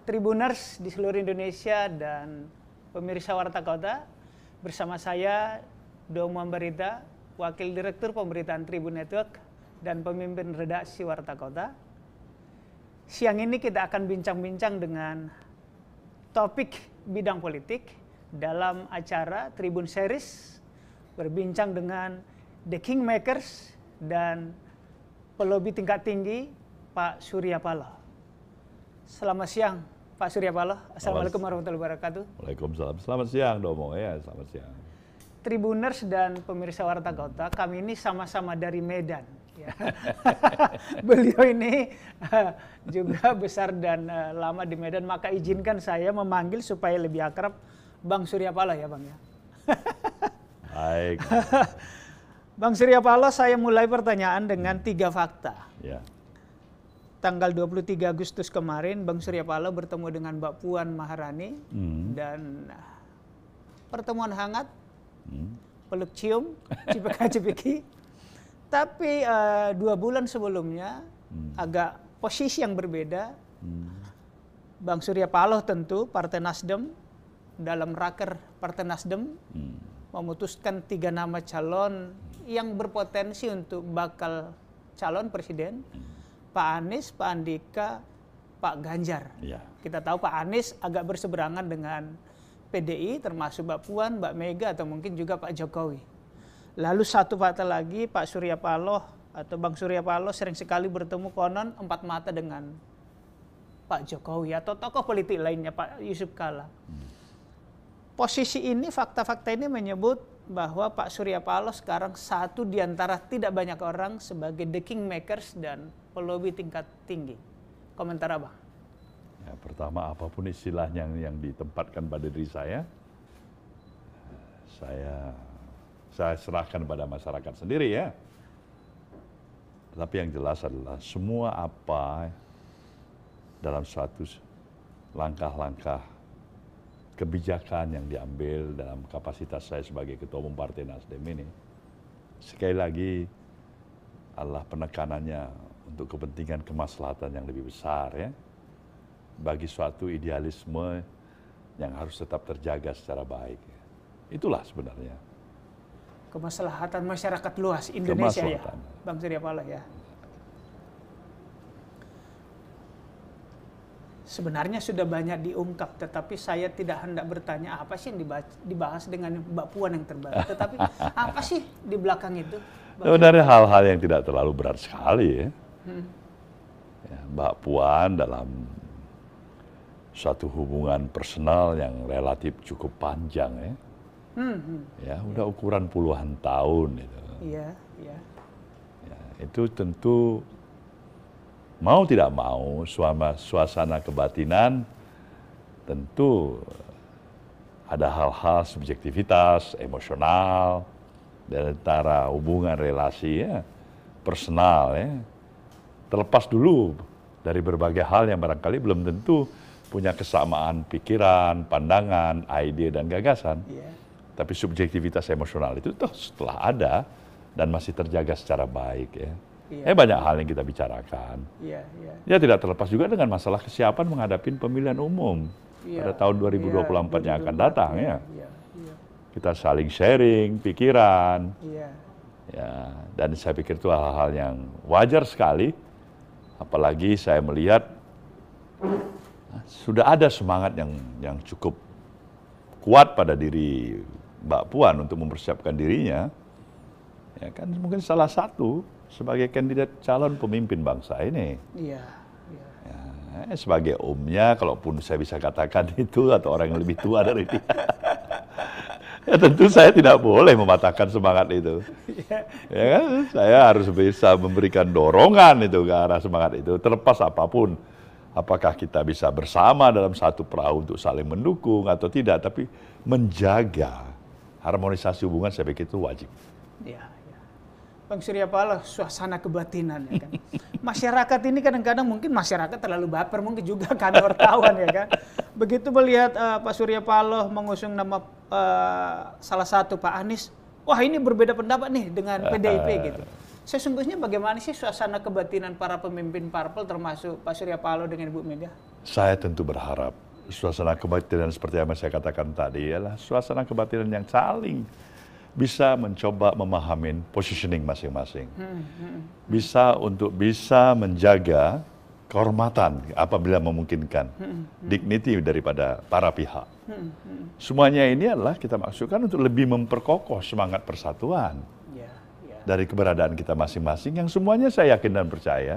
Tribuners di seluruh Indonesia dan pemirsa Warta Kota, bersama saya Domo Amberita, Wakil Direktur Pemberitaan Tribun Network dan pemimpin redaksi Warta Kota. Siang ini kita akan bincang-bincang dengan topik bidang politik dalam acara Tribun Series berbincang dengan The Kingmakers dan pelobi tingkat tinggi Pak Surya Paloh. Selamat siang, Pak Surya Paloh. Assalamualaikum warahmatullahi wabarakatuh. Waalaikumsalam. Selamat siang, Domo. Ya, selamat siang. Tribuners dan pemirsa Warta Kota, kami ini sama-sama dari Medan. Ya. Beliau ini eh, juga besar dan eh, lama di Medan, maka izinkan saya memanggil supaya lebih akrab Bang Surya Paloh ya, Bang ya. Baik. Bang Surya Paloh, saya mulai pertanyaan dengan hmm. tiga fakta. Ya tanggal 23 Agustus kemarin Bang Surya Paloh bertemu dengan Mbak Puan Maharani hmm. dan pertemuan hangat, hmm. peluk cium, cipika-cipiki. Tapi uh, dua bulan sebelumnya hmm. agak posisi yang berbeda. Hmm. Bang Surya Paloh tentu Partai Nasdem dalam raker Partai Nasdem hmm. memutuskan tiga nama calon yang berpotensi untuk bakal calon presiden. Hmm Pak Anies, Pak Andika, Pak Ganjar. Ya. Kita tahu Pak Anies agak berseberangan dengan PDI, termasuk Mbak Puan, Mbak Mega, atau mungkin juga Pak Jokowi. Lalu satu fakta lagi, Pak Surya Paloh atau Bang Surya Paloh sering sekali bertemu konon empat mata dengan Pak Jokowi atau tokoh politik lainnya Pak Yusuf Kala. Hmm. Posisi ini, fakta-fakta ini menyebut bahwa Pak Surya Paloh sekarang satu di antara tidak banyak orang sebagai the kingmakers dan Pelobi tingkat tinggi. Komentar apa? Ya, pertama apapun istilah yang yang ditempatkan pada diri saya, saya saya serahkan pada masyarakat sendiri ya. tapi yang jelas adalah semua apa dalam suatu langkah-langkah kebijakan yang diambil dalam kapasitas saya sebagai ketua umum Partai Nasdem ini, sekali lagi Allah penekanannya untuk kepentingan kemaslahatan yang lebih besar ya bagi suatu idealisme yang harus tetap terjaga secara baik. Ya. Itulah sebenarnya. Kemaslahatan masyarakat luas Indonesia ya, Bang Surya Paloh ya. Sebenarnya sudah banyak diungkap, tetapi saya tidak hendak bertanya apa sih yang dibahas dengan Mbak Puan yang terbaru. Tetapi apa sih di belakang itu? Sebenarnya hal-hal yang tidak terlalu berat sekali ya Ya, Mbak Puan dalam satu hubungan personal yang relatif cukup panjang ya. Hmm, hmm. Ya, udah ukuran puluhan tahun itu. Iya, iya. Ya, itu tentu mau tidak mau suama, suasana kebatinan tentu ada hal-hal subjektivitas, emosional, dan antara hubungan relasi ya, personal ya terlepas dulu dari berbagai hal yang barangkali belum tentu punya kesamaan pikiran, pandangan, ide dan gagasan. Yeah. Tapi subjektivitas emosional itu toh setelah ada dan masih terjaga secara baik ya. Yeah. Eh banyak hal yang kita bicarakan. Yeah, yeah. Ya tidak terlepas juga dengan masalah kesiapan menghadapi pemilihan umum yeah. pada tahun 2024 iya, yeah, yang akan datang yeah, ya. Yeah, yeah. Kita saling sharing pikiran. Yeah. Ya, dan saya pikir itu hal-hal yang wajar sekali Apalagi saya melihat ah, sudah ada semangat yang yang cukup kuat pada diri Mbak Puan untuk mempersiapkan dirinya. Ya kan mungkin salah satu sebagai kandidat calon pemimpin bangsa ini. Iya. iya. Ya, eh, sebagai omnya, kalaupun saya bisa katakan itu atau orang yang lebih tua dari dia ya, tentu saya tidak boleh mematahkan semangat itu. ya kan? Saya harus bisa memberikan dorongan itu ke arah semangat itu, terlepas apapun. Apakah kita bisa bersama dalam satu perahu untuk saling mendukung atau tidak, tapi menjaga harmonisasi hubungan saya pikir itu wajib. Ya, ya. Bang Surya Paloh, suasana kebatinan ya kan. masyarakat ini kadang-kadang mungkin masyarakat terlalu baper mungkin juga kan wartawan ya kan. Begitu melihat uh, Pak Surya Paloh mengusung nama uh, salah satu Pak Anies, wah ini berbeda pendapat nih dengan PDIP gitu. Sesungguhnya bagaimana sih suasana kebatinan para pemimpin parpol termasuk Pak Surya Paloh dengan Ibu Mega? Saya tentu berharap suasana kebatinan seperti yang saya katakan tadi adalah suasana kebatinan yang saling bisa mencoba memahami positioning masing-masing. Hmm, hmm. Bisa untuk bisa menjaga kehormatan apabila memungkinkan, hmm, hmm. dignity daripada para pihak. Hmm, semuanya ini adalah kita maksudkan untuk lebih memperkokoh semangat persatuan ya, ya. dari keberadaan kita masing-masing yang semuanya saya yakin dan percaya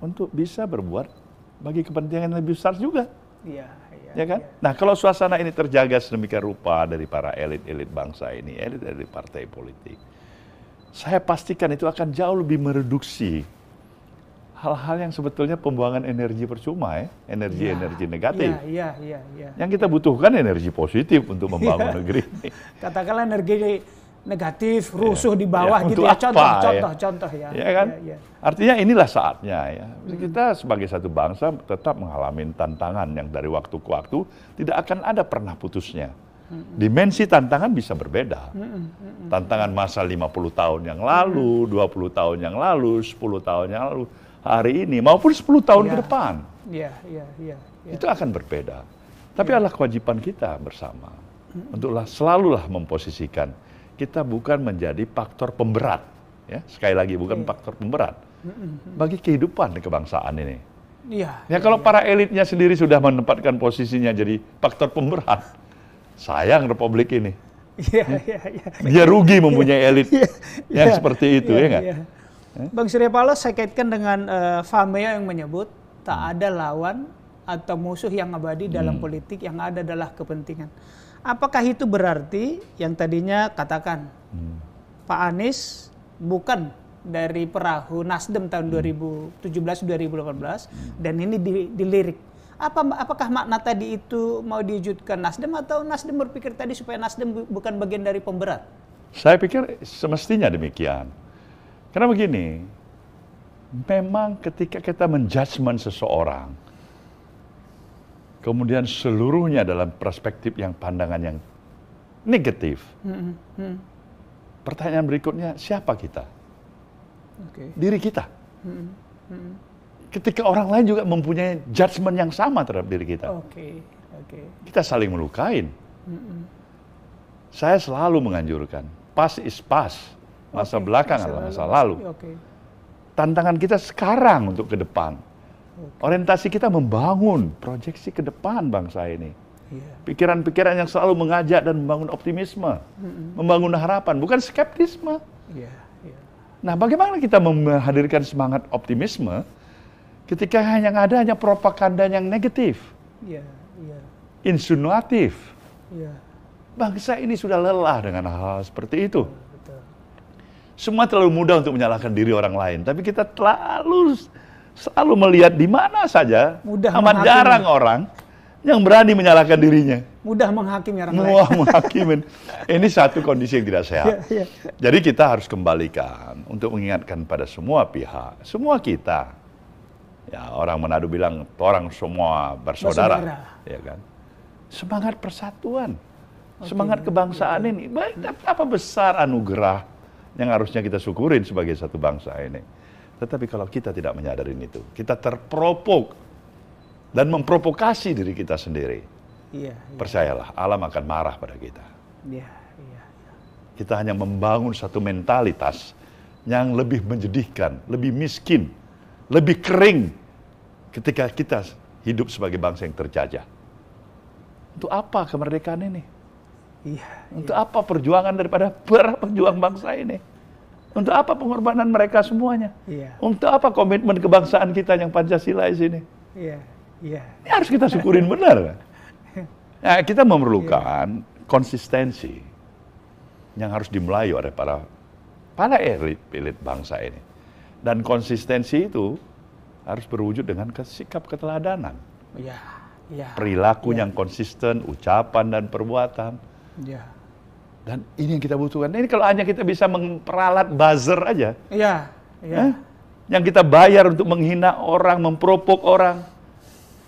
untuk bisa berbuat bagi kepentingan yang lebih besar juga. Iya, iya. Ya kan? Ya. Nah, kalau suasana ini terjaga sedemikian rupa dari para elit-elit bangsa ini, elit dari partai politik, saya pastikan itu akan jauh lebih mereduksi hal-hal yang sebetulnya pembuangan energi percuma ya, energi-energi iya. negatif. Iya, iya, iya. Ya, yang kita butuhkan energi positif untuk membangun ya. negeri ini. Katakanlah energi negatif, rusuh ya. di bawah iya. gitu ya, gitu ya. Contoh, contoh, ya. contoh ya. Ya kan? Ya, ya. Artinya inilah saatnya ya. Kita sebagai satu bangsa tetap mengalami tantangan yang dari waktu ke waktu tidak akan ada pernah putusnya. Dimensi tantangan bisa berbeda. Tantangan masa 50 tahun yang lalu, 20 tahun yang lalu, 10 tahun yang lalu hari ini maupun 10 tahun ya. ke depan. Ya, ya, ya, ya. Itu akan berbeda. Tapi ya. adalah kewajiban kita bersama untuklah selalulah memposisikan kita bukan menjadi faktor pemberat ya sekali lagi bukan ya. faktor pemberat bagi kehidupan dan kebangsaan ini. Iya. Ya kalau ya. para elitnya sendiri sudah menempatkan posisinya jadi faktor pemberat, sayang republik ini. Iya, iya, iya. Dia rugi mempunyai elit iya, yang iya, seperti itu iya, ya enggak? Eh? Bang Surya Paloh saya kaitkan dengan uh, eh, Fameo yang menyebut tak hmm. ada lawan atau musuh yang abadi hmm. dalam politik yang ada adalah kepentingan. Apakah itu berarti yang tadinya katakan hmm. Pak Anies bukan dari perahu Nasdem tahun hmm. 2017-2018 hmm. dan ini dilirik. Apa apakah makna tadi itu mau diwujudkan Nasdem atau Nasdem berpikir tadi supaya Nasdem bukan bagian dari pemberat? Saya pikir semestinya demikian karena begini, memang ketika kita menjudgment seseorang, kemudian seluruhnya dalam perspektif yang pandangan yang negatif. Hmm, hmm. hmm. Pertanyaan berikutnya, siapa kita? Okay. Diri kita. Hmm, hmm. Ketika orang lain juga mempunyai judgement yang sama terhadap diri kita. Okay. Okay. Kita saling melukain. Hmm, hmm. Saya selalu menganjurkan, pas is pas. Masa okay. belakang masa adalah masa lalu. lalu. Okay. Tantangan kita sekarang untuk ke depan. Okay. Orientasi kita membangun proyeksi ke depan bangsa ini. Iya. Pikiran-pikiran yeah. yang selalu mengajak dan membangun optimisme, mm-hmm. membangun harapan, bukan skeptisme. Yeah. Iya. Nah, bagaimana kita menghadirkan semangat optimisme ketika hanya ada hanya propaganda yang negatif, yeah. Yeah. insinuatif? Yeah. Bangsa ini sudah lelah dengan hal-hal seperti itu. Yeah semua terlalu mudah untuk menyalahkan diri orang lain, tapi kita terlalu selalu melihat di mana saja mudah amat menghakimi. jarang orang yang berani menyalahkan dirinya. Mudah menghakimi orang lain. Mudah menghakimi. Ini satu kondisi yang tidak sehat. Ya, ya. Jadi kita harus kembalikan untuk mengingatkan pada semua pihak, semua kita. Ya, orang menadu bilang orang semua bersaudara, bersaudara. ya kan? Semangat persatuan semangat kebangsaan ini. Baik, apa besar anugerah yang harusnya kita syukurin sebagai satu bangsa ini. Tetapi kalau kita tidak menyadari itu, kita terpropok dan memprovokasi diri kita sendiri. Iya, iya. Percayalah, alam akan marah pada kita. Iya, iya. iya. Kita hanya membangun satu mentalitas yang lebih menjadikan, lebih miskin, lebih kering ketika kita hidup sebagai bangsa yang terjajah. Untuk apa kemerdekaan ini? Iya. Untuk iya. apa perjuangan daripada para pejuang bangsa ini? Untuk apa pengorbanan mereka semuanya? Iya. Untuk apa komitmen kebangsaan kita yang Pancasila di sini? Iya. Iya. Ini harus kita syukurin benar. Kan? Nah, kita memerlukan iya. konsistensi yang harus dimulai oleh para para elit-elit bangsa ini. Dan konsistensi itu harus berwujud dengan sikap keteladanan. Iya. Ya. Perilaku ya. yang konsisten, ucapan dan perbuatan Ya. Dan ini yang kita butuhkan. Ini kalau hanya kita bisa memperalat buzzer aja. Iya. Ya. Eh? Yang kita bayar untuk menghina orang, mempropok orang.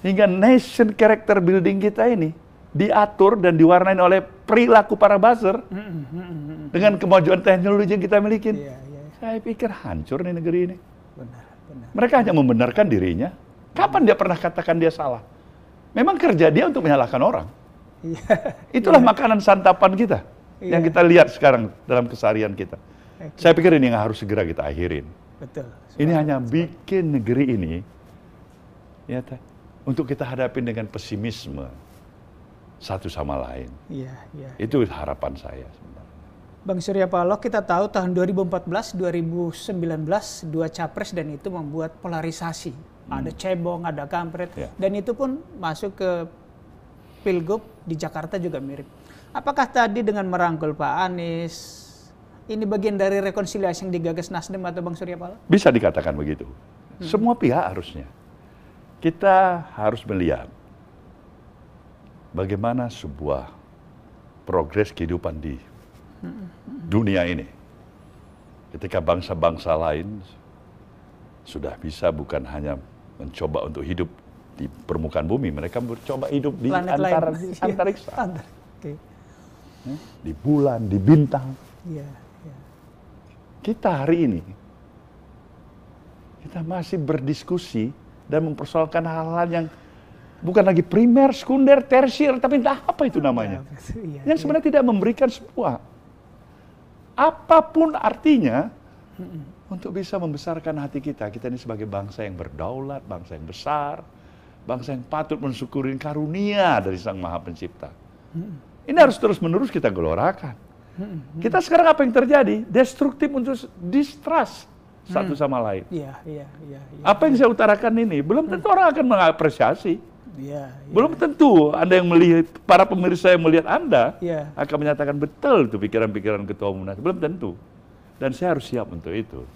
Hingga nation character building kita ini diatur dan diwarnai oleh perilaku para buzzer. Dengan kemajuan teknologi yang kita miliki. Ya, ya. Saya pikir hancur nih negeri ini. Benar, benar. Mereka hanya membenarkan dirinya. Kapan dia pernah katakan dia salah? Memang kerja dia untuk menyalahkan orang. Iya. Itulah iya. makanan santapan kita yang iya. kita lihat sekarang dalam keseharian kita. Okay. Saya pikir ini yang harus segera kita akhirin. Betul. ini hanya bikin negeri ini ya untuk kita hadapin dengan pesimisme satu sama lain. Iya, iya. Itu harapan saya sebenarnya. Bang Surya Paloh, kita tahu tahun 2014, 2019 dua capres dan itu membuat polarisasi. Hmm. Ada cebong, ada kampret ya. dan itu pun masuk ke pilgub di Jakarta juga mirip. Apakah tadi dengan merangkul Pak Anies, ini bagian dari rekonsiliasi yang digagas Nasdem atau Bang Surya Paloh? Bisa dikatakan begitu. Hmm. Semua pihak harusnya. Kita harus melihat bagaimana sebuah progres kehidupan di hmm. dunia ini. Ketika bangsa-bangsa lain sudah bisa bukan hanya mencoba untuk hidup di permukaan bumi, mereka mencoba hidup di Planet antara lain. di iya. antariksa. okay. Ya, di bulan, di bintang. Yeah, yeah. Kita hari ini kita masih berdiskusi dan mempersoalkan hal-hal yang bukan lagi primer, sekunder, tersier, tapi entah apa itu namanya. yeah, iya, yang iya. sebenarnya yeah. tidak memberikan semua. Apapun artinya, mm -mm. untuk bisa membesarkan hati kita, kita ini sebagai bangsa yang berdaulat, bangsa yang besar, bangsa yang patut mensyukuri karunia dari Sang Maha Pencipta. Hmm. Ini harus terus-menerus kita gelorakan. Hmm. hmm. Kita sekarang apa yang terjadi? Destruktif untuk distrust hmm. satu sama lain. Ya, ya, ya, ya, apa yang saya utarakan ini belum hmm. tentu orang akan mengapresiasi. Ya, ya. Belum tentu Anda yang melihat para pemirsa yang melihat Anda ya. akan menyatakan betul itu pikiran-pikiran ketua umum belum tentu. Dan saya harus siap untuk itu.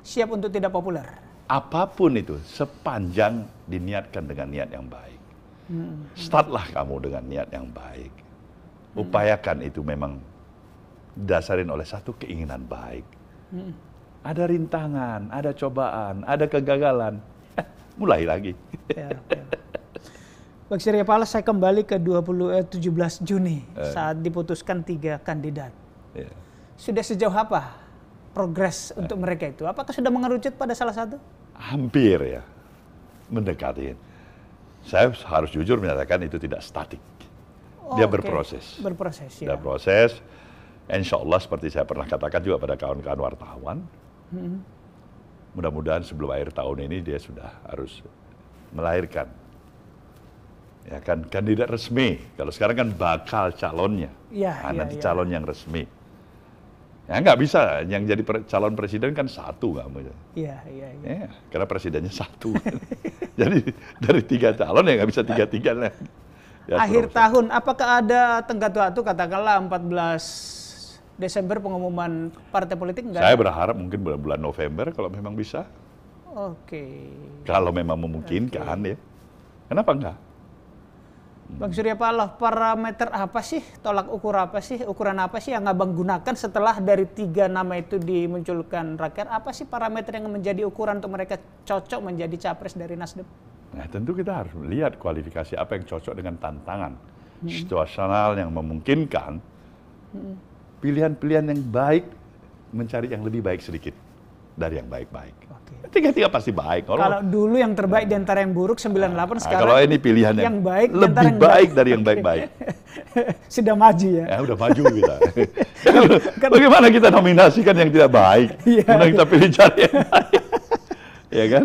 Siap untuk tidak populer. Apapun itu sepanjang diniatkan dengan niat yang baik. Hmm. Startlah kamu dengan niat yang baik. Hmm. Upayakan itu memang dasarin oleh satu keinginan baik. Hmm. Ada rintangan, ada cobaan, ada kegagalan. Eh, mulai lagi. Ya, ya. Bang Surya Pala, saya kembali ke 20, eh, 17 Juni eh. saat diputuskan tiga kandidat. Ya. Sudah sejauh apa progres eh. untuk mereka itu? Apakah sudah mengerucut pada salah satu? Hampir ya mendekati. Saya harus jujur menyatakan itu tidak statik. Oh, dia berproses. Okay. Berproses ya. Berproses. proses. Insya Allah seperti saya pernah katakan juga pada kawan-kawan wartawan, hmm. mudah-mudahan sebelum akhir tahun ini dia sudah harus melahirkan ya kan kandidat resmi. Kalau sekarang kan bakal calonnya. Ya, nah, ya, nanti ya. calon yang resmi. Ya nggak bisa, yang jadi calon presiden kan satu kamu. Iya, iya, iya. Ya, karena presidennya satu. jadi dari tiga calon ya nggak bisa tiga-tiga Ya, Akhir tahun, apakah ada tenggat waktu katakanlah 14 Desember pengumuman partai politik enggak? Saya berharap mungkin bulan, bulan November kalau memang bisa. Oke. Okay. Kalau memang memungkinkan okay. ya. Kenapa enggak? Bang Surya Paloh, parameter apa sih, tolak ukur apa sih, ukuran apa sih yang abang gunakan setelah dari tiga nama itu dimunculkan rakyat? Apa sih parameter yang menjadi ukuran untuk mereka cocok menjadi capres dari Nasdem? Nah tentu kita harus melihat kualifikasi apa yang cocok dengan tantangan hmm. situasional yang memungkinkan hmm. pilihan-pilihan yang baik mencari yang lebih baik sedikit dari yang baik-baik. Gitu. Tiga-tiga pasti baik. Kalau, kalau dulu yang terbaik di antara yang buruk 98 nah, sekarang. Kalau ini pilihan yang, yang baik lebih yang baik dari yang baik-baik. Sudah maju ya. Ya udah maju kita. Kan- Bagaimana kita nominasikan yang tidak baik? Iya. kita pilih cari yang baik. ya kan?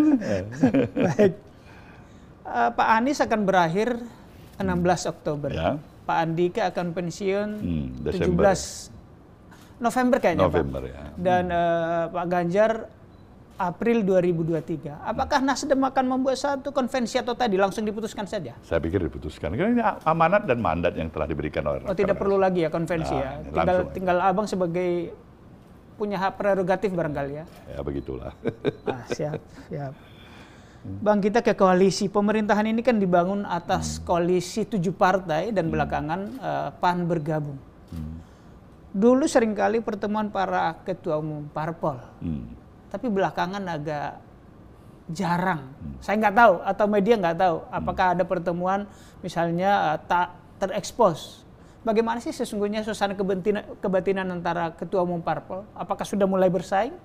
baik. Uh, Pak Anies akan berakhir 16 Oktober. Ya. Pak Andika akan pensiun hmm, Desember. 17 ya. November kayaknya November, Pak. Ya. Dan uh, Pak Ganjar April 2023. Apakah Nasdem akan membuat satu konvensi atau tadi langsung diputuskan saja? Saya pikir diputuskan. Karena ini amanat dan mandat yang telah diberikan oleh Oh, tidak perlu lagi ya konvensi ya? nah, ya. Tinggal tinggal Abang sebagai punya hak prerogatif barangkali ya. Ya, begitulah. Ah, siap, siap. Bang, kita ke koalisi. Pemerintahan ini kan dibangun atas hmm. koalisi tujuh partai dan hmm. belakangan uh, PAN bergabung. Hmm. Dulu seringkali pertemuan para ketua umum parpol. Hmm tapi belakangan agak jarang. Hmm. Saya nggak tahu atau media nggak tahu hmm. apakah hmm. ada pertemuan misalnya uh, tak terekspos. Bagaimana sih sesungguhnya suasana kebatinan, kebatinan antara ketua umum parpol? Apakah sudah mulai bersaing?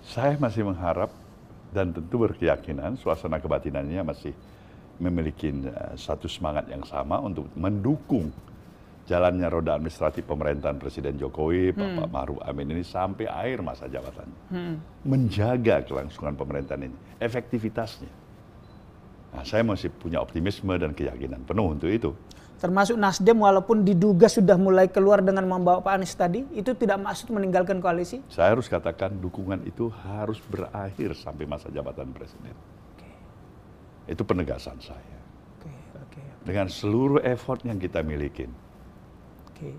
Saya masih mengharap dan tentu berkeyakinan suasana kebatinannya masih memiliki eh, satu semangat yang sama untuk mendukung jalannya roda administratif pemerintahan Presiden Jokowi, hmm. Pak Maruf Amin ini sampai akhir masa jabatannya. Hmm. Menjaga kelangsungan pemerintahan ini, efektivitasnya. Nah, saya masih punya optimisme dan keyakinan penuh untuk itu. Termasuk Nasdem walaupun diduga sudah mulai keluar dengan membawa Pak Anies tadi, itu tidak maksud meninggalkan koalisi? Saya harus katakan dukungan itu harus berakhir sampai masa jabatan Presiden. Okay. Itu penegasan saya. Okay, okay, okay. Dengan seluruh effort yang kita miliki Oke.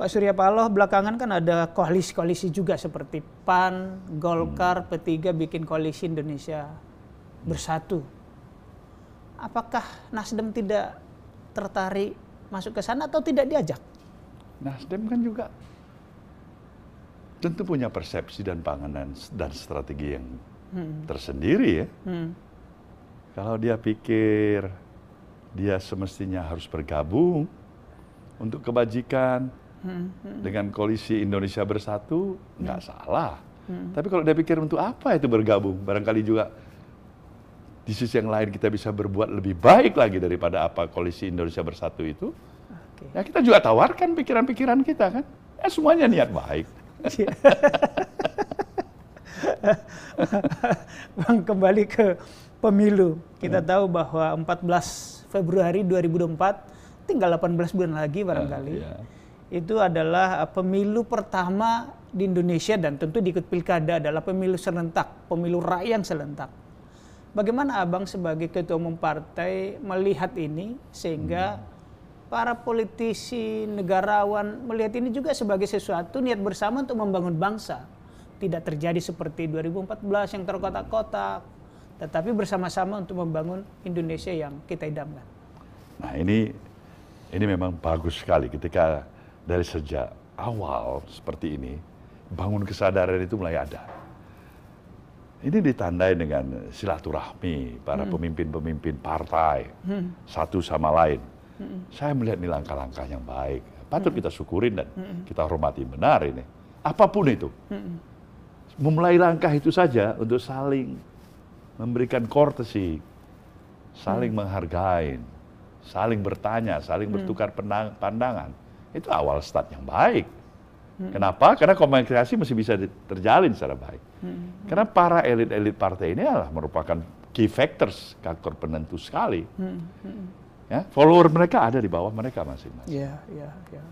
Pak Surya Paloh belakangan kan ada koalisi-koalisi juga seperti PAN, Golkar, hmm. P3 bikin koalisi Indonesia Bersatu. Apakah Nasdem tidak tertarik masuk ke sana atau tidak diajak? Nasdem kan juga tentu punya persepsi dan panganan dan strategi yang hmm. tersendiri ya. Hmm. Kalau dia pikir dia semestinya harus bergabung untuk kebajikan hmm, dengan koalisi Indonesia Bersatu nggak hmm. salah. Hmm. Tapi kalau dia pikir untuk apa itu bergabung, barangkali juga di sisi yang lain kita bisa berbuat lebih baik lagi daripada apa koalisi Indonesia Bersatu itu. Okay. Ya kita juga tawarkan pikiran-pikiran kita kan. Ya semuanya niat baik. Iya. Bang kembali ke pemilu. Kita ya. tahu bahwa 14 Februari 2024, tinggal 18 bulan lagi barangkali. Uh, yeah. Iya. Itu adalah ah, pemilu pertama di Indonesia dan tentu diikut pilkada adalah pemilu serentak, pemilu rakyat serentak. Bagaimana Abang sebagai ketua umum partai melihat ini sehingga hmm. para politisi, negarawan melihat ini juga sebagai sesuatu niat bersama untuk membangun bangsa. Tidak terjadi seperti 2014 yang terkotak-kotak, tetapi bersama-sama untuk membangun Indonesia yang kita idamkan. Nah ini ini memang bagus sekali ketika dari sejak awal seperti ini bangun kesadaran itu mulai ada. Ini ditandai dengan silaturahmi para hmm. pemimpin-pemimpin hmm. partai hmm. satu sama lain. Hmm. Saya melihat ini langkah-langkah yang baik. Patut hmm. kita syukurin dan hmm. kita hormati benar ini. Apapun itu. Memulai langkah itu saja untuk saling memberikan courtesy, saling hmm. menghargai, saling bertanya, saling hmm. bertukar pandangan. Itu awal start yang baik. Hmm. Kenapa? Karena komunikasi masih bisa terjalin secara baik. Hmm. Karena para elit-elit partai ini adalah merupakan key factors, faktor penentu sekali. Hmm. Hmm. Ya, follower mereka ada di bawah mereka masing-masing. Yeah, yeah, yeah.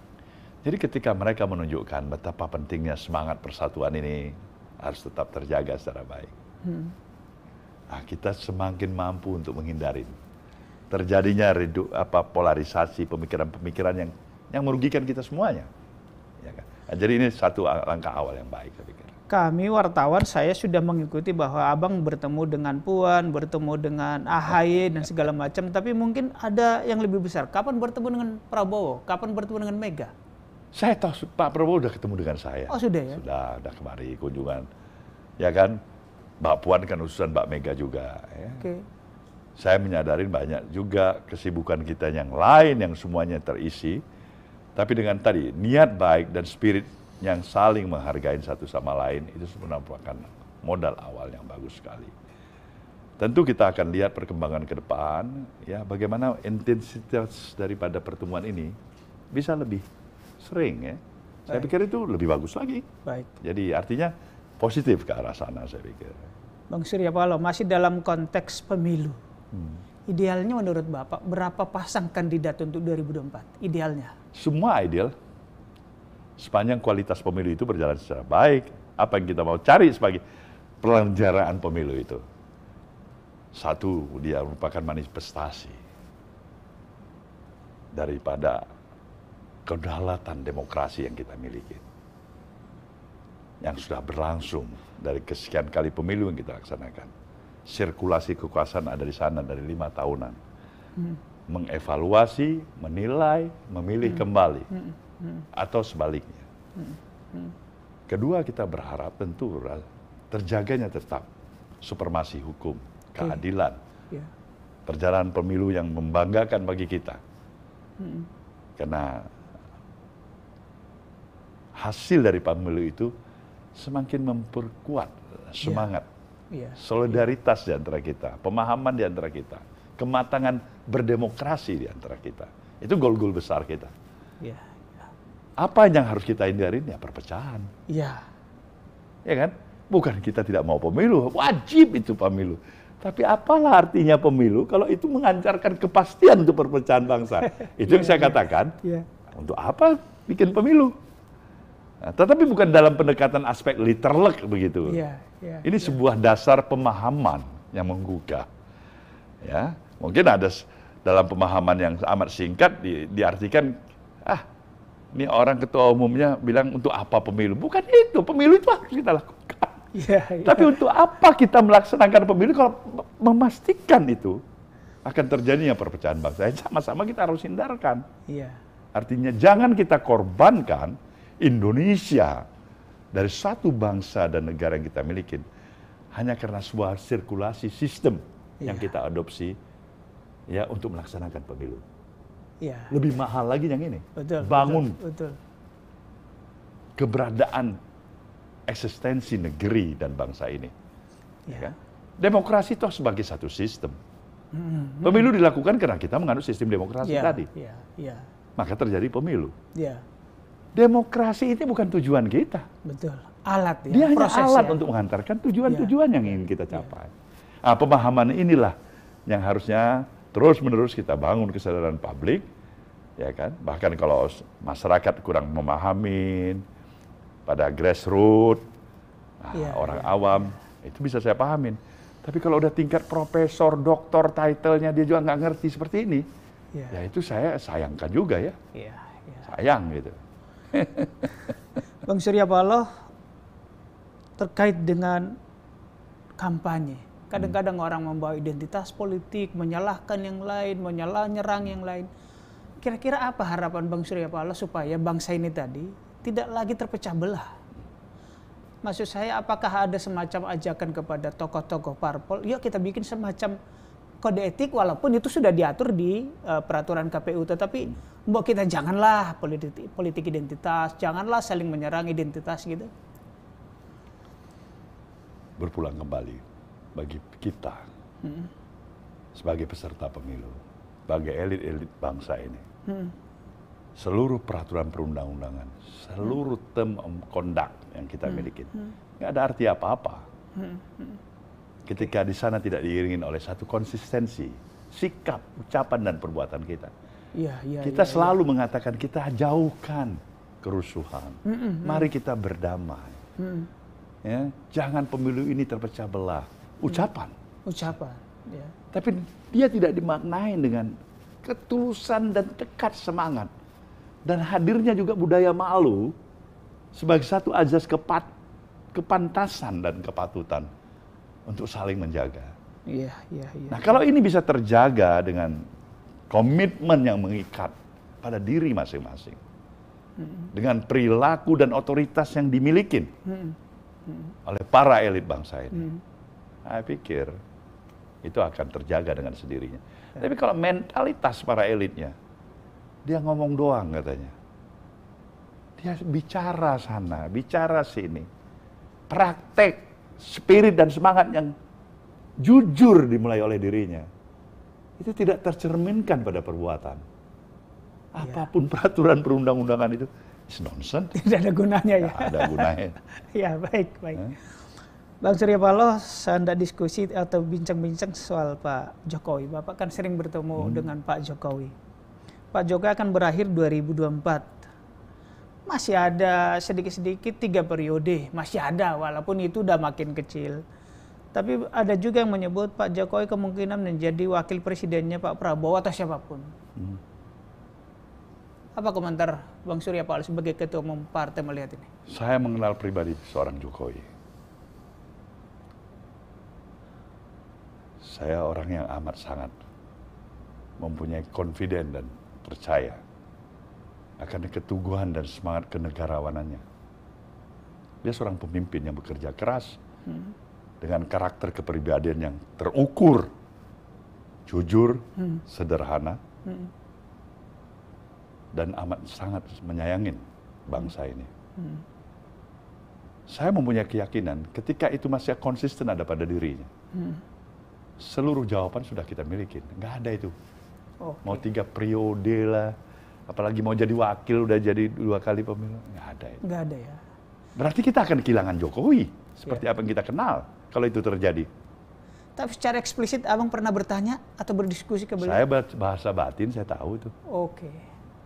Jadi ketika mereka menunjukkan betapa pentingnya semangat persatuan ini harus tetap terjaga secara baik. Hmm nah, kita semakin mampu untuk menghindari terjadinya redu, apa polarisasi pemikiran-pemikiran yang yang merugikan kita semuanya. Ya kan? nah, jadi ini satu langkah awal yang baik saya pikir. Kami wartawan saya sudah mengikuti bahwa Abang bertemu dengan Puan, bertemu dengan AHY dan segala macam, tapi mungkin ada yang lebih besar. Kapan bertemu dengan Prabowo? Kapan bertemu dengan Mega? Saya tahu Pak Prabowo sudah ketemu dengan saya. Oh sudah ya. Sudah, sudah kemari kunjungan, ya kan. Mbak Puan kan usulan Mbak Mega juga. Ya. Okay. Saya menyadari banyak juga kesibukan kita yang lain yang semuanya terisi. Tapi dengan tadi niat baik dan spirit yang saling menghargai satu sama lain itu sebenarnya merupakan modal awal yang bagus sekali. Tentu kita akan lihat perkembangan ke depan, ya bagaimana intensitas daripada pertemuan ini bisa lebih sering ya. Baik. Saya pikir itu lebih bagus lagi. Baik. Jadi artinya positif ke arah sana saya pikir. Bang Surya Paloh, masih dalam konteks pemilu. Hmm. Idealnya menurut Bapak, berapa pasang kandidat untuk 2024? Idealnya? Semua ideal. Sepanjang kualitas pemilu itu berjalan secara baik. Apa yang kita mau cari sebagai pelanjaraan pemilu itu? Satu, dia merupakan manifestasi daripada kedaulatan demokrasi yang kita miliki yang sudah berlangsung dari kesekian kali pemilu yang kita laksanakan. Sirkulasi kekuasaan ada di sana dari lima tahunan. Hmm. Mengevaluasi, menilai, memilih hmm. kembali. Hmm. Hmm. Atau sebaliknya. Hmm. Hmm. Kedua kita berharap tentu terjaganya tetap supremasi hukum, keadilan. Okay. Ya. Yeah. Perjalanan pemilu yang membanggakan bagi kita. Hmm. Karena hasil dari pemilu itu semakin memperkuat semangat, ya. Ya. solidaritas di antara kita, pemahaman di antara kita, kematangan berdemokrasi di antara kita. Itu gol-gol besar kita. Ya. Ya. Apa yang harus kita hindari Ya perpecahan. Ya. Ya kan? Bukan kita tidak mau pemilu, wajib itu pemilu. Tapi apalah artinya pemilu kalau itu mengancarkan kepastian untuk perpecahan bangsa. Itu yang saya iya, iya. katakan. Iya. Untuk apa bikin pemilu? Nah, tetapi bukan dalam pendekatan aspek literlek begitu. Yeah, yeah, Ini yeah. sebuah dasar pemahaman yang menggugah. Ya, mungkin ada dalam pemahaman yang amat singkat di, diartikan ah ini orang ketua umumnya bilang untuk apa pemilu? Bukan itu, pemilu itu harus kita lakukan. Yeah, yeah. Tapi untuk apa kita melaksanakan pemilu kalau memastikan itu akan terjadinya perpecahan bangsa? Sama-sama kita harus hindarkan. Yeah. Artinya jangan kita korbankan Indonesia dari satu bangsa dan negara yang kita miliki hanya karena sebuah sirkulasi sistem yeah. yang iya. kita adopsi ya untuk melaksanakan pemilu. Yeah. Lebih mahal lagi yang ini. Betul, Bangun betul, betul. keberadaan eksistensi negeri dan bangsa ini. Yeah. Ya iya. kan? Demokrasi itu sebagai satu sistem. Mm-hmm. Pemilu dilakukan karena kita menganut sistem demokrasi yeah, tadi. Yeah, yeah. Maka terjadi pemilu. Yeah. Demokrasi itu bukan tujuan kita. Betul. Alat ya. Dia hanya alat ya. untuk mengantarkan tujuan-tujuan ya. yang ingin kita ya. capai. Ya. Nah, pemahaman inilah yang harusnya terus-menerus kita bangun kesadaran publik, ya kan? Bahkan kalau masyarakat kurang memahami pada grassroots, nah, ya, orang ya. awam itu bisa saya pahamin. Tapi kalau udah tingkat profesor, doktor, titlenya dia juga nggak ngerti seperti ini, ya. ya itu saya sayangkan juga ya. ya, ya. Sayang gitu. Bang Surya Paloh terkait dengan kampanye. Kadang-kadang hmm. orang membawa identitas politik, menyalahkan yang lain, menyalah nyerang yang lain. Kira-kira apa harapan Bang Surya Paloh supaya bangsa ini tadi tidak lagi terpecah belah? Maksud saya apakah ada semacam ajakan kepada tokoh-tokoh parpol, yuk kita bikin semacam kode etik walaupun itu sudah diatur di uh, peraturan KPU tetapi hmm. Mbok kita janganlah politik, politik identitas, janganlah saling menyerang identitas gitu. Berpulang kembali bagi kita hmm. sebagai peserta pemilu, bagi elit-elit bangsa ini. Hmm. Seluruh peraturan perundang-undangan, seluruh hmm. term conduct yang kita hmm. miliki, hmm. nggak hmm. ada arti apa-apa. Hmm. Hmm. Ketika di sana tidak diiringin oleh satu konsistensi, sikap, ucapan, dan perbuatan kita Ya, ya, kita ya, selalu ya. mengatakan kita jauhkan kerusuhan. Mm -mm, Mari kita berdamai. Mm Ya, jangan pemilu ini terpecah belah. Ucapan. Mm. Ucapan. Ya. Tapi dia tidak dimaknai dengan ketulusan dan tekad semangat. Dan hadirnya juga budaya malu sebagai satu azas kepat, kepantasan dan kepatutan untuk saling menjaga. Iya, iya, iya. Nah, kalau ini bisa terjaga dengan komitmen yang mengikat pada diri masing-masing dengan perilaku dan otoritas yang dimiliki oleh para elit bangsa ini. Saya pikir itu akan terjaga dengan sendirinya. Tapi kalau mentalitas para elitnya, dia ngomong doang katanya. Dia bicara sana, bicara sini. Praktek spirit dan semangat yang jujur dimulai oleh dirinya itu tidak tercerminkan pada perbuatan. Iya. Apapun ya. peraturan perundang-undangan itu, it's nonsense. Tidak ada gunanya ya. Tidak ada gunanya. ya baik baik. Eh? Bang Surya Paloh, Anda diskusi atau bincang-bincang soal Pak Jokowi. Bapak kan sering bertemu hmm. dengan Pak Jokowi. Pak Jokowi akan berakhir 2024. Masih ada sedikit-sedikit tiga periode, masih ada walaupun itu udah makin kecil. Tapi ada juga yang menyebut Pak Jokowi kemungkinan menjadi wakil presidennya Pak Prabowo atau siapapun. Hmm. Apa komentar Bang Surya Pak sebagai ketua umum partai melihat ini? Saya mengenal pribadi seorang Jokowi. Saya orang yang amat sangat mempunyai confident dan percaya akan keteguhan dan semangat kenegarawanannya. Dia seorang pemimpin yang bekerja keras, hmm dengan karakter kepribadian yang terukur, jujur, hmm. sederhana, hmm. dan amat sangat menyayangin bangsa ini. Hmm. Saya mempunyai keyakinan ketika itu masih konsisten ada pada dirinya. Hmm. Seluruh jawaban sudah kita miliki, nggak ada itu. Oh, okay. Mau tiga periode lah, apalagi mau jadi wakil udah jadi dua kali pemilu, nggak ada itu. Nggak ada ya. Berarti kita akan kehilangan Jokowi seperti yeah. apa yang kita kenal kalau itu terjadi. Tapi secara eksplisit abang pernah bertanya atau berdiskusi ke beliau? Saya bahasa batin saya tahu itu. Oke.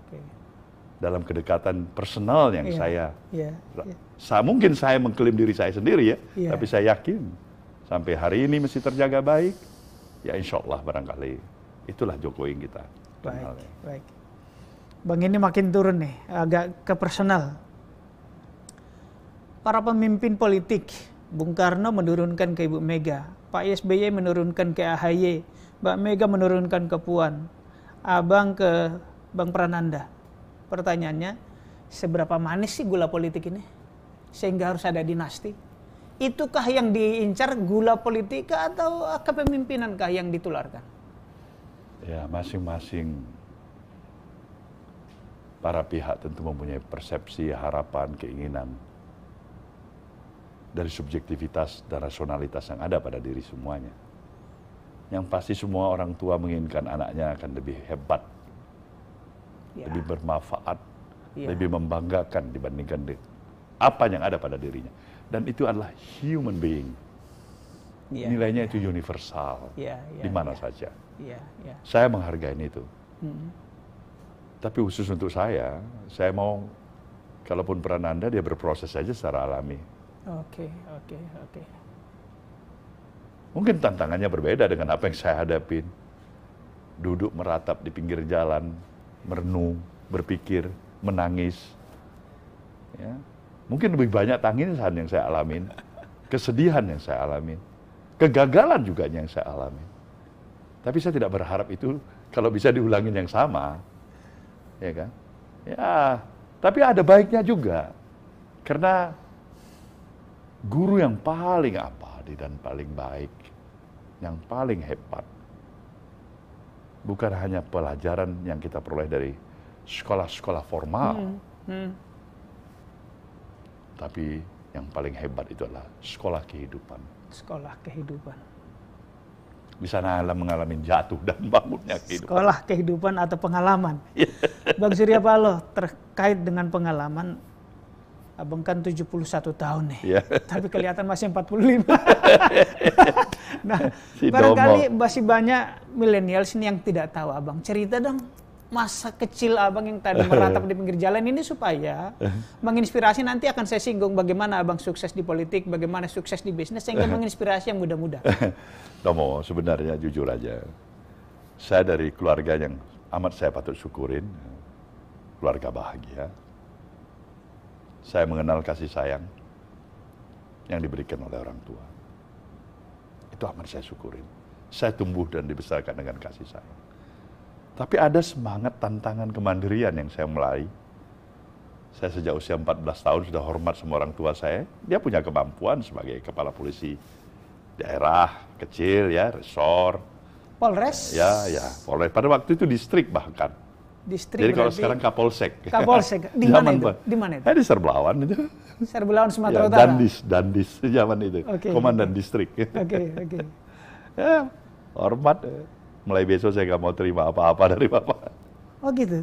Okay. Dalam kedekatan personal yang yeah. saya, yeah. Yeah. Sa mungkin saya mengklaim diri saya sendiri ya, yeah. tapi saya yakin sampai hari ini masih terjaga baik. Ya insya Allah barangkali itulah Jokowi kita. Baik, baik. Bang ini makin turun nih, agak ke personal. Para pemimpin politik Bung Karno menurunkan ke Ibu Mega, Pak SBY menurunkan ke AHY, Mbak Mega menurunkan ke Puan, Abang ke Bang Prananda. Pertanyaannya, seberapa manis sih gula politik ini? Sehingga harus ada dinasti. Itukah yang diincar gula politika atau kepemimpinankah yang ditularkan? Ya, masing-masing para pihak tentu mempunyai persepsi, harapan, keinginan dari subjektivitas dan rasionalitas yang ada pada diri semuanya. Yang pasti semua orang tua menginginkan anaknya akan lebih hebat, ya. lebih bermanfaat, ya. lebih membanggakan dibandingkan dengan apa yang ada pada dirinya. Dan itu adalah human being. Ya, Nilainya ya. itu universal, ya, ya, di mana ya. saja. Ya, ya. Saya menghargai itu. Hmm. Tapi khusus untuk saya, saya mau, kalaupun peran Anda, dia berproses saja secara alami Oke, okay, oke, okay, oke. Okay. Mungkin tantangannya berbeda dengan apa yang saya hadapin. Duduk meratap di pinggir jalan, merenung, berpikir, menangis. Ya. Mungkin lebih banyak tangisan yang saya alamin, kesedihan yang saya alamin, kegagalan juga yang saya alamin. Tapi saya tidak berharap itu kalau bisa diulangin yang sama. Ya kan? Ya, tapi ada baiknya juga. Karena guru yang paling apa dan paling baik, yang paling hebat. Bukan hanya pelajaran yang kita peroleh dari sekolah-sekolah formal, hmm. Hmm. tapi yang paling hebat itu adalah sekolah kehidupan. Sekolah kehidupan. Di sana Allah mengalami jatuh dan bangunnya kehidupan. Sekolah kehidupan atau pengalaman. Iya. Bang Surya Paloh, terkait dengan pengalaman, Abang kan 71 tahun nih, yeah. tapi kelihatan masih 45. nah, si barangkali masih banyak milenial sini yang tidak tahu Abang. Cerita dong masa kecil Abang yang tadi meratap di pinggir jalan ini supaya menginspirasi nanti akan saya singgung bagaimana Abang sukses di politik, bagaimana sukses di bisnis, sehingga menginspirasi yang muda-muda. Domo, sebenarnya jujur aja. Saya dari keluarga yang amat saya patut syukurin, keluarga bahagia saya mengenal kasih sayang yang diberikan oleh orang tua. Itu amat saya syukurin. Saya tumbuh dan dibesarkan dengan kasih sayang. Tapi ada semangat tantangan kemandirian yang saya mulai. Saya sejak usia 14 tahun sudah hormat semua orang tua saya. Dia punya kemampuan sebagai kepala polisi daerah kecil ya, resor. Polres? Ya, ya, Polres. Pada waktu itu distrik bahkan distrik. Jadi kalau berarti, sekarang Kapolsek. Kapolsek. Di mana itu? Di mana itu? Eh, di Serbelawan itu. Serbelawan ya, Sumatera ya, Utara. Dandis, Dandis zaman itu. Okay, Komandan okay. distrik. Oke, okay, oke. Okay. ya, hormat. Mulai besok saya nggak mau terima apa-apa dari Bapak. Oh gitu.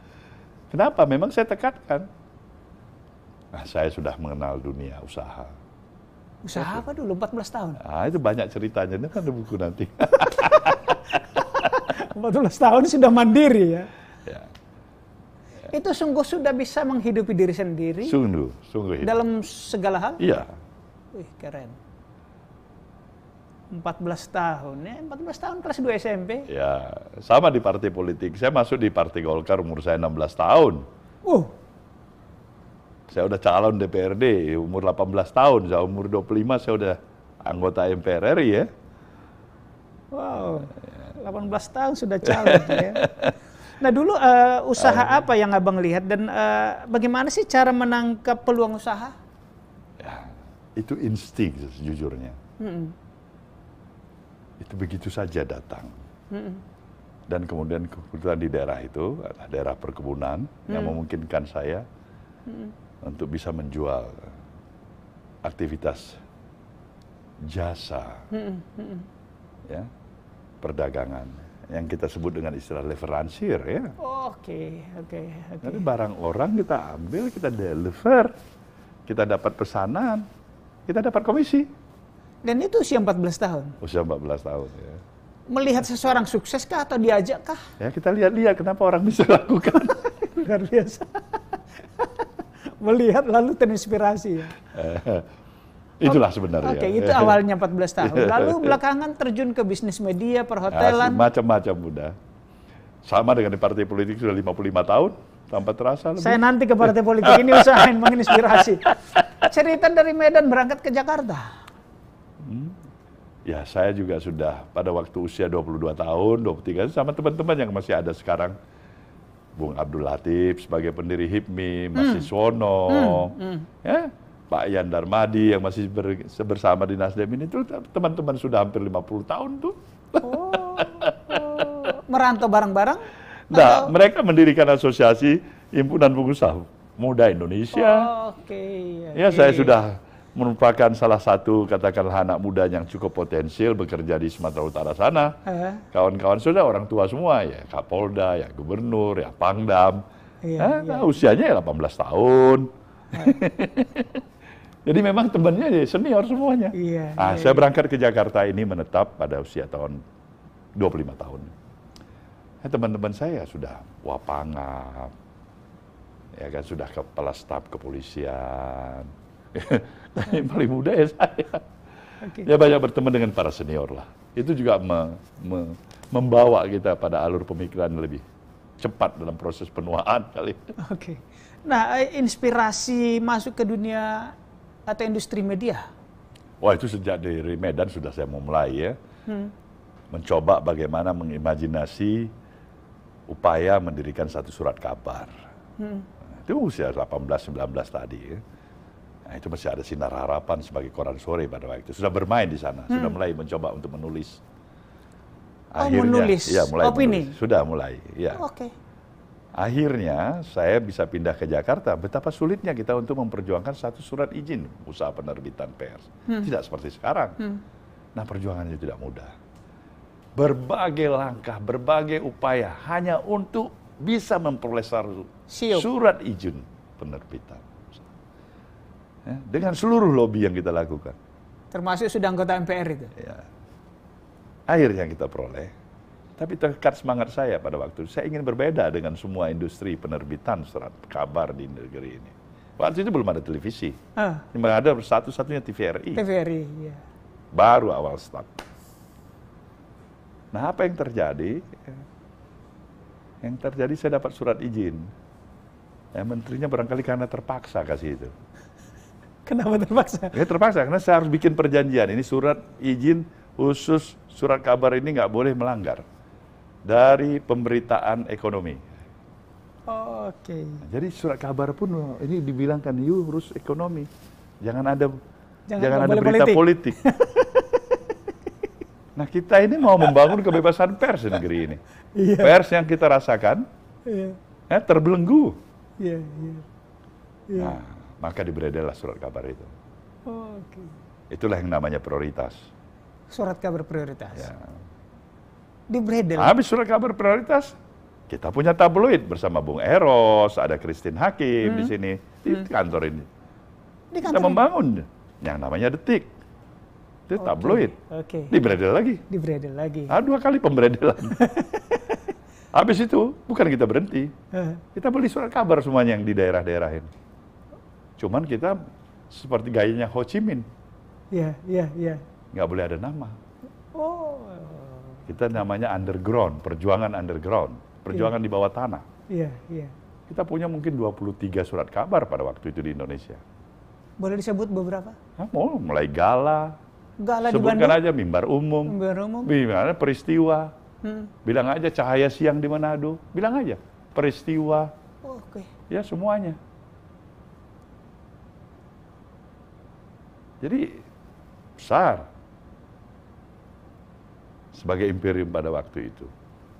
Kenapa? Memang saya tekatkan. Nah, saya sudah mengenal dunia usaha. Usaha apa dulu? 14 tahun? Nah, itu banyak ceritanya. Ini kan ada buku nanti. 14 tahun sudah mandiri ya. ya. ya. Itu sungguh sudah bisa menghidupi diri sendiri. Sungguh, sungguh. Hidup. Ya. Dalam segala hal? Iya. Wih, keren. 14 tahun ya, 14 tahun kelas 2 SMP. Ya, sama di partai politik. Saya masuk di Partai Golkar umur saya 16 tahun. Uh. Saya udah calon DPRD umur 18 tahun, saya umur 25 saya udah anggota MPR RI ya. Wow. Ya 18 tahun sudah calon ya. Nah dulu uh, usaha apa yang abang lihat dan uh, bagaimana sih cara menangkap peluang usaha? Ya, itu insting sejujurnya. Mm -mm. Itu begitu saja datang. Mm -mm. Dan kemudian kebetulan di daerah itu daerah perkebunan mm. yang memungkinkan saya mm. untuk bisa menjual aktivitas jasa. Mm -mm. Ya perdagangan yang kita sebut dengan istilah leveransir ya. Oke, oke, oke. barang orang kita ambil, kita deliver, kita dapat pesanan, kita dapat komisi. Dan itu usia 14 tahun. Usia 14 tahun ya. Melihat seseorang sukses kah atau diajak kah? Ya kita lihat-lihat kenapa orang bisa lakukan. Luar biasa. Melihat lalu terinspirasi ya. Eh, Itulah sebenarnya. Oke, okay, itu awalnya 14 tahun. Lalu belakangan terjun ke bisnis media, nah, perhotelan. Macam-macam udah. Sama dengan di partai politik sudah 55 tahun, tanpa terasa. Lebih. Saya nanti ke partai politik ini usahain menginspirasi. Cerita dari Medan berangkat ke Jakarta. Hmm. Ya, saya juga sudah pada waktu usia 22 tahun, 23 sama teman-teman yang masih ada sekarang. Bung Abdul Latif sebagai pendiri HIPMI, Mas hmm. Siswono, hmm. Hmm. ya Pak Yan Darmadi yang masih ber, bersama di Nasdem ini tuh teman-teman sudah hampir 50 tahun tuh. Oh, oh, merantau bareng-bareng? Nah, atau? mereka mendirikan asosiasi himpunan pengusaha muda Indonesia. Oh, Oke. Okay, okay. Ya saya sudah merupakan salah satu katakanlah anak muda yang cukup potensial bekerja di Sumatera Utara sana. Kawan-kawan sudah orang tua semua ya, Kapolda, ya Gubernur, ya Pangdam. Iya, nah, iya. usianya ya 18 tahun. Jadi memang temannya ya senior semuanya. Iya. Nah, iya. saya iya. berangkat ke Jakarta ini menetap pada usia tahun 25 tahun. Nah, teman-teman saya sudah wapanga, ya kan sudah kepala staf kepolisian. Yang paling muda ya saya. Okay. Ya banyak berteman dengan para senior lah. Itu juga me, me, membawa kita pada alur pemikiran lebih cepat dalam proses penuaan kali. Oke. Okay. Nah, eh, inspirasi masuk ke dunia atau industri media? Wah itu sejak dari Medan sudah saya mau mulai ya. Hmm. Mencoba bagaimana mengimajinasi upaya mendirikan satu surat kabar. Hmm. Nah, itu usia 18-19 tadi ya. Nah, itu masih ada sinar harapan sebagai koran sore pada waktu itu. Sudah bermain di sana, hmm. sudah mulai mencoba untuk menulis. Oh, Akhirnya, oh menulis? Ya, mulai opini? Menulis. Sudah mulai, ya. Oh, Oke. Okay. Akhirnya saya bisa pindah ke Jakarta. Betapa sulitnya kita untuk memperjuangkan satu surat izin usaha penerbitan pers. Hmm. Tidak seperti sekarang. Hmm. Nah perjuangannya tidak mudah. Berbagai langkah, berbagai upaya hanya untuk bisa memperoleh surat izin penerbitan. Ya, dengan seluruh lobby yang kita lakukan. Termasuk sudah anggota MPR itu? Ya. Akhirnya kita peroleh tapi terkait semangat saya pada waktu itu, saya ingin berbeda dengan semua industri penerbitan surat kabar di negeri ini. Waktu itu belum ada televisi. Ah. Yang ada satu-satunya TVRI. TVRI, ya. Baru awal start. Nah, apa yang terjadi? Yang terjadi saya dapat surat izin. Ya, menterinya barangkali karena terpaksa kasih itu. Kenapa terpaksa? Ya, terpaksa, karena saya harus bikin perjanjian. Ini surat izin khusus surat kabar ini nggak boleh melanggar dari pemberitaan ekonomi. Oh, Oke. Okay. Jadi surat kabar pun ini dibilangkan you harus ekonomi. Jangan ada jangan, jangan ada berita politik. politik. nah, kita ini mau membangun kebebasan pers di negeri ini. Yeah. Pers yang kita rasakan yeah. eh, ya, terbelenggu. Yeah, yeah. Yeah. Nah, maka diberedalah surat kabar itu. Oh, Oke. Okay. Itulah yang namanya prioritas. Surat kabar prioritas. Ya. Di Bredel. Habis surat kabar prioritas, kita punya tabloid bersama Bung Eros, ada Christine Hakim hmm. di sini di hmm. kantor ini. Di kantor kita ini. membangun yang namanya Detik. Itu okay. tabloid. Okay. Di Bredel lagi. Di Bredel lagi. Ah, dua kali pemberedelan. Habis itu, bukan kita berhenti. Kita beli surat kabar semuanya yang di daerah-daerah ini. Cuman kita seperti gayanya Ho Chi Minh. Iya, iya, iya. Nggak boleh ada nama. Oh. Kita namanya underground, perjuangan underground, perjuangan yeah. di bawah tanah. Iya, yeah, iya. Yeah. Kita punya mungkin 23 surat kabar pada waktu itu di Indonesia. Boleh disebut beberapa? Hah, mau mulai gala. Gala Sebutkan di Bandung. aja mimbar umum. Mimbar umum. Mimbar peristiwa. Hmm. Bilang aja cahaya siang di Manado. Bilang aja peristiwa. Oh, Oke. Okay. Ya semuanya. Jadi besar sebagai imperium pada waktu itu.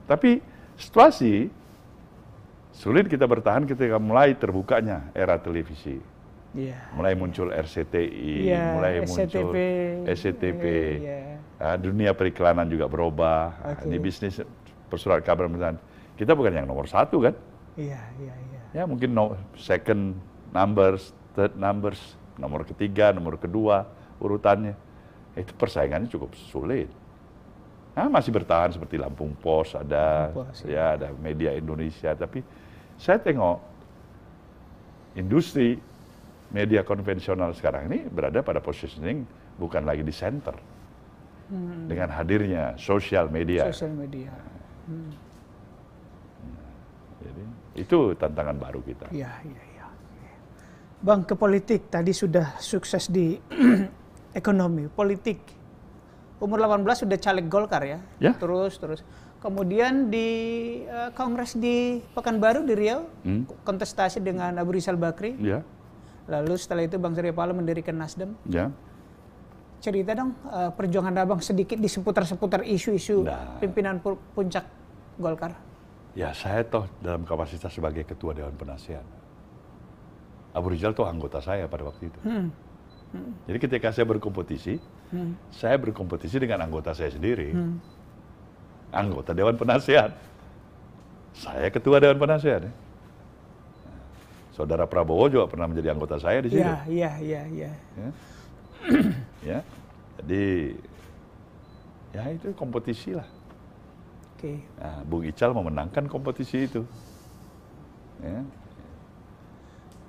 Tapi situasi sulit kita bertahan ketika mulai terbukanya era televisi. Yeah. Mulai muncul RCTI, yeah, mulai SCTV. muncul SCTV. Yeah. Iya. Ya, dunia periklanan juga berubah. Okay. Nah, ini bisnis persurat kabar misalnya Kita bukan yang nomor satu kan? Iya, iya, iya. Ya mungkin no, second numbers, third numbers, nomor ketiga, nomor kedua urutannya. Itu persaingannya cukup sulit. Nah, masih bertahan seperti Lampung Pos ada, iya. ya. ada media Indonesia. Tapi saya tengok industri media konvensional sekarang ini berada pada positioning bukan lagi di center hmm. dengan hadirnya sosial media. Social media. Hmm. Nah, jadi itu tantangan baru kita. Ya, ya, ya. Bang ke politik tadi sudah sukses di ekonomi, politik umur 18 sudah caleg Golkar ya. ya. Terus terus. Kemudian di uh, Kongres di Pekanbaru di Riau hmm. kontestasi dengan Abu Rizal Bakri. Ya. Lalu setelah itu Bang Surya Paloh mendirikan Nasdem. Ya. Cerita dong uh, perjuangan Abang sedikit di seputar-seputar isu-isu nah. pimpinan pu puncak Golkar. Ya, saya toh dalam kapasitas sebagai ketua dewan penasihat. Abu Rizal tuh anggota saya pada waktu itu. Hmm. Hmm. Jadi ketika saya berkompetisi, hmm. saya berkompetisi dengan anggota saya sendiri. Hmm. Anggota Dewan penasehat, Saya ketua Dewan Penasihat. Ya. Saudara Prabowo juga pernah menjadi anggota saya di situ. Iya, iya, iya. Ya. Ya, ya, ya. Jadi, ya itu kompetisi lah. Oke. Okay. Nah, Bung Ical memenangkan kompetisi itu. Ya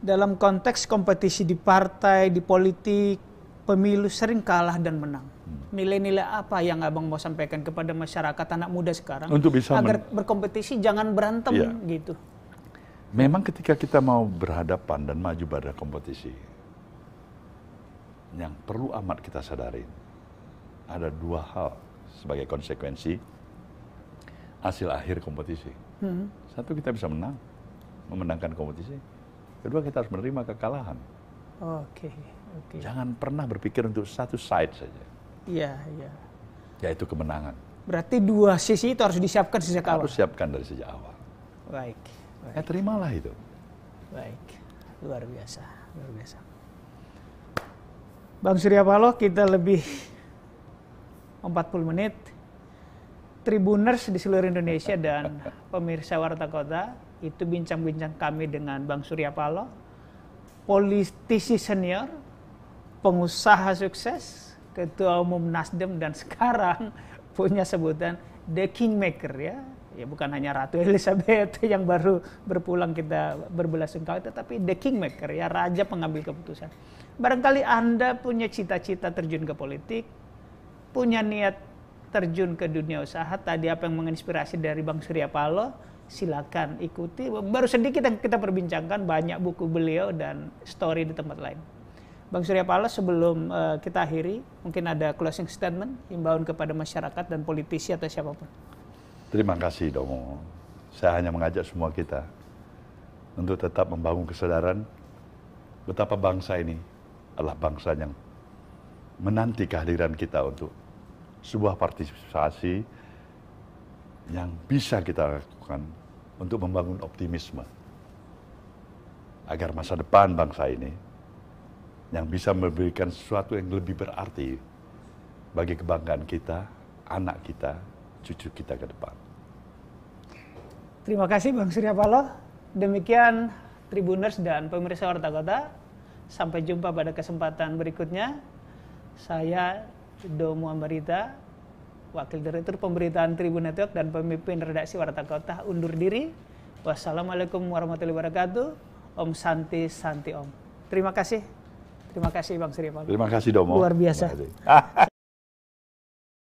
dalam konteks kompetisi di partai, di politik, pemilu sering kalah dan menang. Hmm. Nilai-nilai apa yang abang mau sampaikan kepada masyarakat anak muda sekarang untuk bisa agar berkompetisi jangan berantem iya. gitu. Memang ketika kita mau berhadapan dan maju pada kompetisi, yang perlu amat kita sadari ada dua hal sebagai konsekuensi hasil akhir kompetisi. Hmm. Satu kita bisa menang, memenangkan kompetisi Kedua kita harus menerima kekalahan. Oke. Okay, okay. Jangan pernah berpikir untuk satu side saja. Iya, iya. Yaitu kemenangan. Berarti dua sisi itu harus disiapkan sejak awal. Harus siapkan dari sejak awal. Baik. baik. Ya terimalah itu. Baik. Luar biasa, luar biasa. Bang Surya Paloh, kita lebih 40 menit. Tribuners di seluruh Indonesia dan pemirsa Warta Kota, itu bincang-bincang kami dengan Bang Surya Paloh, politisi senior, pengusaha sukses, ketua umum Nasdem dan sekarang punya sebutan the kingmaker ya. Ya bukan hanya Ratu Elizabeth yang baru berpulang kita berbelasungkawa itu tapi the kingmaker ya raja pengambil keputusan. Barangkali Anda punya cita-cita terjun ke politik, punya niat terjun ke dunia usaha tadi apa yang menginspirasi dari Bang Surya Paloh silakan ikuti. Baru sedikit yang kita perbincangkan banyak buku beliau dan story di tempat lain. Bang Surya Paloh sebelum uh, kita akhiri, mungkin ada closing statement, himbauan kepada masyarakat dan politisi atau siapapun. Terima kasih Domo. Saya hanya mengajak semua kita untuk tetap membangun kesadaran betapa bangsa ini adalah bangsa yang menanti kehadiran kita untuk sebuah partisipasi yang bisa kita lakukan untuk membangun optimisme agar masa depan bangsa ini yang bisa memberikan sesuatu yang lebih berarti bagi kebanggaan kita, anak kita, cucu kita ke depan. Terima kasih Bang Surya Paloh. Demikian Tribuners dan pemirsa Warta Kota. Sampai jumpa pada kesempatan berikutnya. Saya Domo Ambarita Wakil Direktur Pemberitaan Tribun Network dan pemimpin redaksi Warta Kota undur diri. Wassalamualaikum warahmatullahi wabarakatuh. Om Santi Santi Om. Terima kasih. Terima kasih Bang Sri Terima kasih Domo. Luar biasa.